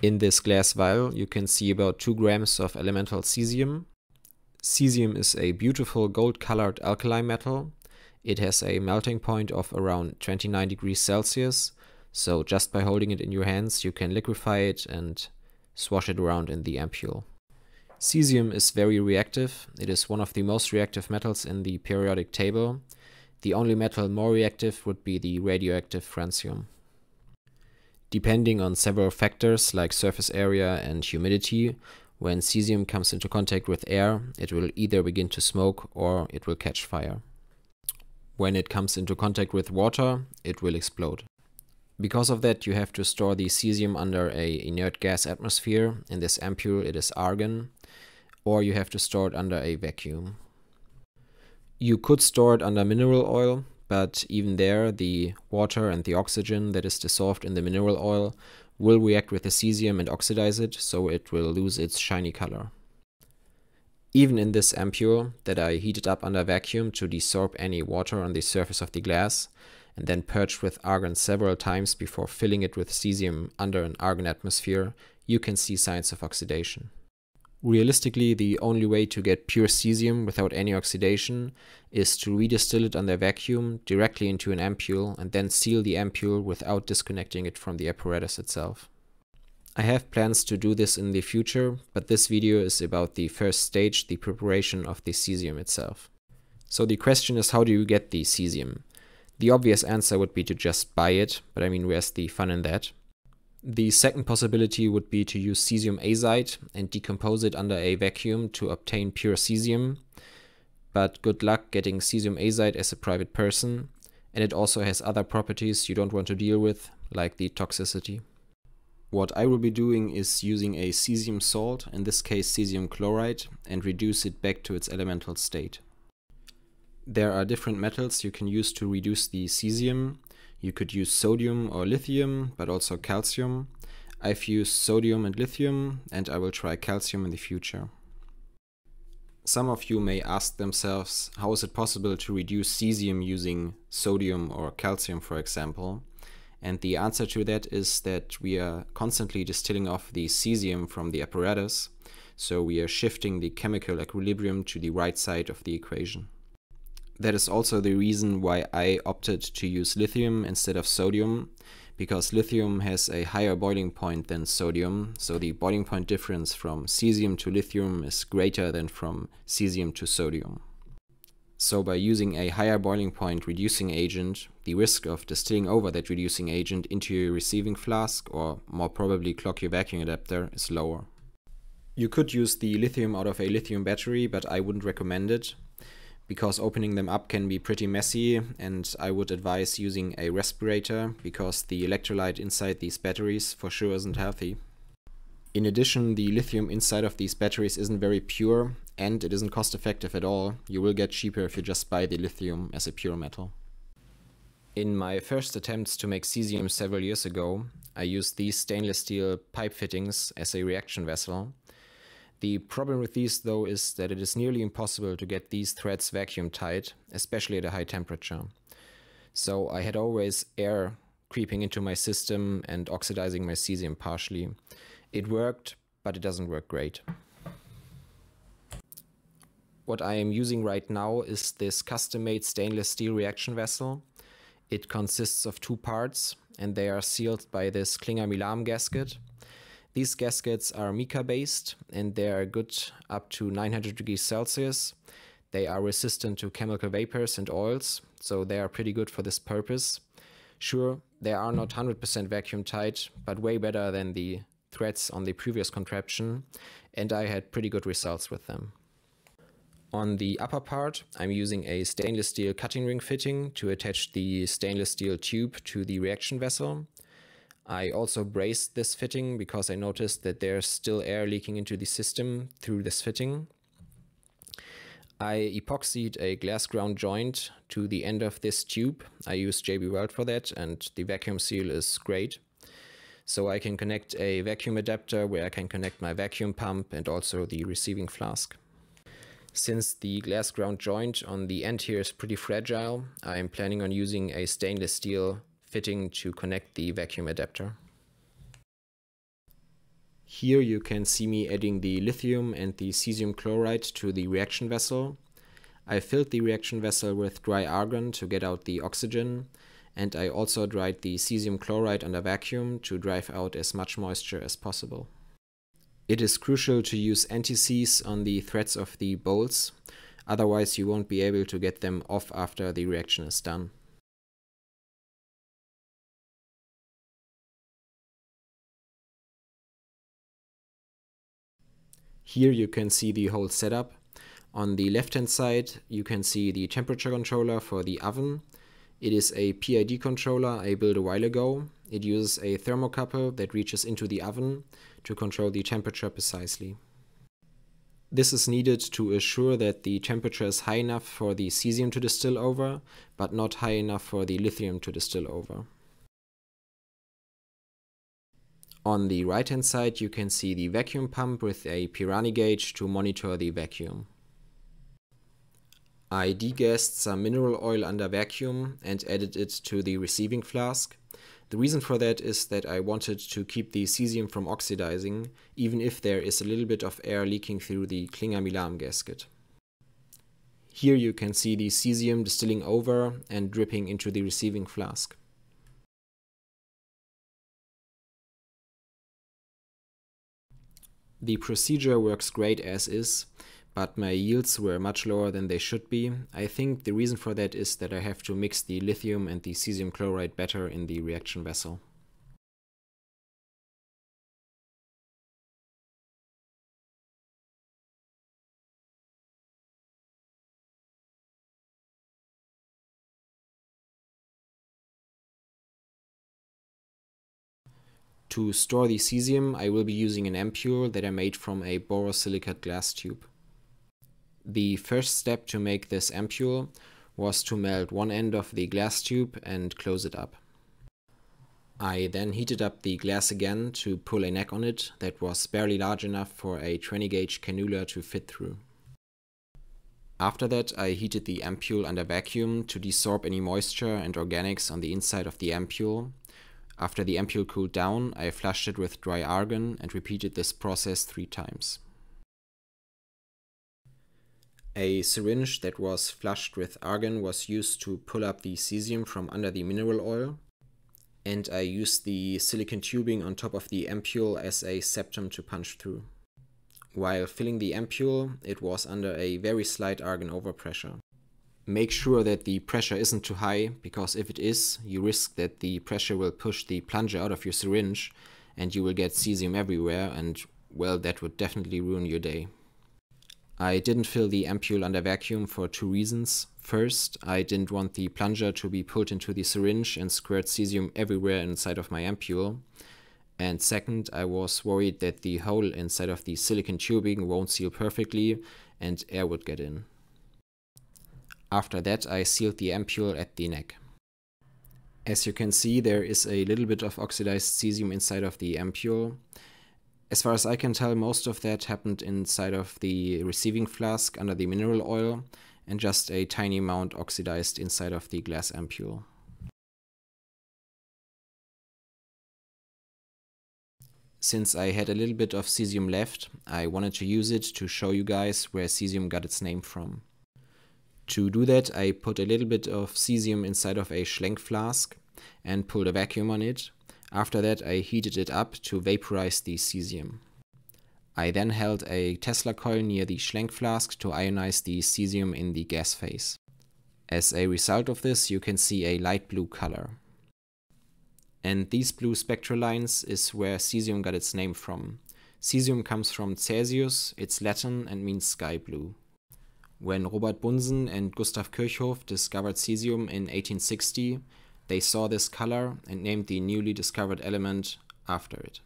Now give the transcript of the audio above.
In this glass vial, you can see about 2 grams of elemental cesium. Cesium is a beautiful gold-colored alkali metal. It has a melting point of around 29 degrees Celsius, so just by holding it in your hands, you can liquefy it and swash it around in the ampule. Cesium is very reactive. It is one of the most reactive metals in the periodic table. The only metal more reactive would be the radioactive francium. Depending on several factors like surface area and humidity, when cesium comes into contact with air, it will either begin to smoke or it will catch fire. When it comes into contact with water, it will explode. Because of that, you have to store the cesium under a inert gas atmosphere, in this ampule it is argon, or you have to store it under a vacuum. You could store it under mineral oil, but even there the water and the oxygen that is dissolved in the mineral oil will react with the cesium and oxidize it, so it will lose its shiny color. Even in this ampule that I heated up under vacuum to desorb any water on the surface of the glass, and then purged with argon several times before filling it with cesium under an argon atmosphere, you can see signs of oxidation. Realistically, the only way to get pure cesium without any oxidation is to redistill it under vacuum directly into an ampule and then seal the ampule without disconnecting it from the apparatus itself. I have plans to do this in the future, but this video is about the first stage, the preparation of the cesium itself. So the question is how do you get the cesium? The obvious answer would be to just buy it, but I mean where's the fun in that? The second possibility would be to use cesium azide and decompose it under a vacuum to obtain pure cesium. But good luck getting cesium azide as a private person, and it also has other properties you don't want to deal with, like the toxicity. What I will be doing is using a cesium salt, in this case cesium chloride, and reduce it back to its elemental state. There are different metals you can use to reduce the cesium, you could use sodium or lithium, but also calcium. I've used sodium and lithium, and I will try calcium in the future. Some of you may ask themselves, how is it possible to reduce cesium using sodium or calcium, for example? And the answer to that is that we are constantly distilling off the cesium from the apparatus, so we are shifting the chemical equilibrium to the right side of the equation that is also the reason why I opted to use lithium instead of sodium, because lithium has a higher boiling point than sodium, so the boiling point difference from cesium to lithium is greater than from cesium to sodium. So by using a higher boiling point reducing agent, the risk of distilling over that reducing agent into your receiving flask or more probably clock your vacuum adapter is lower. You could use the lithium out of a lithium battery, but I wouldn't recommend it because opening them up can be pretty messy and I would advise using a respirator because the electrolyte inside these batteries for sure isn't healthy. In addition, the lithium inside of these batteries isn't very pure and it isn't cost effective at all. You will get cheaper if you just buy the lithium as a pure metal. In my first attempts to make cesium several years ago, I used these stainless steel pipe fittings as a reaction vessel the problem with these though is that it is nearly impossible to get these threads vacuum tight, especially at a high temperature. So I had always air creeping into my system and oxidizing my cesium partially. It worked, but it doesn't work great. What I am using right now is this custom-made stainless steel reaction vessel. It consists of two parts and they are sealed by this Klinger-Milam gasket. These gaskets are mica based and they are good up to 900 degrees Celsius. They are resistant to chemical vapors and oils, so they are pretty good for this purpose. Sure, they are not 100% vacuum tight, but way better than the threads on the previous contraption, and I had pretty good results with them. On the upper part, I'm using a stainless steel cutting ring fitting to attach the stainless steel tube to the reaction vessel. I also braced this fitting because I noticed that there's still air leaking into the system through this fitting. I epoxied a glass ground joint to the end of this tube. I use JB Weld for that and the vacuum seal is great. So I can connect a vacuum adapter where I can connect my vacuum pump and also the receiving flask. Since the glass ground joint on the end here is pretty fragile, I'm planning on using a stainless steel fitting to connect the vacuum adapter. Here you can see me adding the lithium and the cesium chloride to the reaction vessel. I filled the reaction vessel with dry argon to get out the oxygen, and I also dried the cesium chloride under vacuum to drive out as much moisture as possible. It is crucial to use anti-seize on the threads of the bolts, otherwise you won't be able to get them off after the reaction is done. Here you can see the whole setup. On the left hand side you can see the temperature controller for the oven. It is a PID controller I built a while ago. It uses a thermocouple that reaches into the oven to control the temperature precisely. This is needed to assure that the temperature is high enough for the cesium to distill over, but not high enough for the lithium to distill over. On the right hand side you can see the vacuum pump with a Pirani gauge to monitor the vacuum. I degassed some mineral oil under vacuum and added it to the receiving flask. The reason for that is that I wanted to keep the cesium from oxidizing, even if there is a little bit of air leaking through the Klinger Milam gasket. Here you can see the cesium distilling over and dripping into the receiving flask. The procedure works great as is, but my yields were much lower than they should be. I think the reason for that is that I have to mix the lithium and the cesium chloride better in the reaction vessel. To store the cesium, I will be using an ampule that I made from a borosilicate glass tube. The first step to make this ampule was to melt one end of the glass tube and close it up. I then heated up the glass again to pull a neck on it that was barely large enough for a 20 gauge cannula to fit through. After that, I heated the ampule under vacuum to desorb any moisture and organics on the inside of the ampule after the ampule cooled down, I flushed it with dry argon and repeated this process three times. A syringe that was flushed with argon was used to pull up the cesium from under the mineral oil, and I used the silicon tubing on top of the ampule as a septum to punch through. While filling the ampule, it was under a very slight argon overpressure. Make sure that the pressure isn't too high, because if it is, you risk that the pressure will push the plunger out of your syringe and you will get cesium everywhere and well, that would definitely ruin your day. I didn't fill the ampule under vacuum for two reasons. First, I didn't want the plunger to be pulled into the syringe and squirt cesium everywhere inside of my ampule. And second, I was worried that the hole inside of the silicon tubing won't seal perfectly and air would get in. After that I sealed the ampule at the neck. As you can see there is a little bit of oxidized cesium inside of the ampule. As far as I can tell most of that happened inside of the receiving flask under the mineral oil and just a tiny amount oxidized inside of the glass ampule. Since I had a little bit of cesium left, I wanted to use it to show you guys where cesium got its name from. To do that, I put a little bit of cesium inside of a Schlenk flask and pulled a vacuum on it. After that, I heated it up to vaporize the cesium. I then held a Tesla coil near the Schlenk flask to ionize the cesium in the gas phase. As a result of this, you can see a light blue color. And these blue spectral lines is where cesium got its name from. Cesium comes from Celsius, it's Latin and means sky blue. When Robert Bunsen and Gustav Kirchhoff discovered cesium in 1860, they saw this color and named the newly discovered element after it.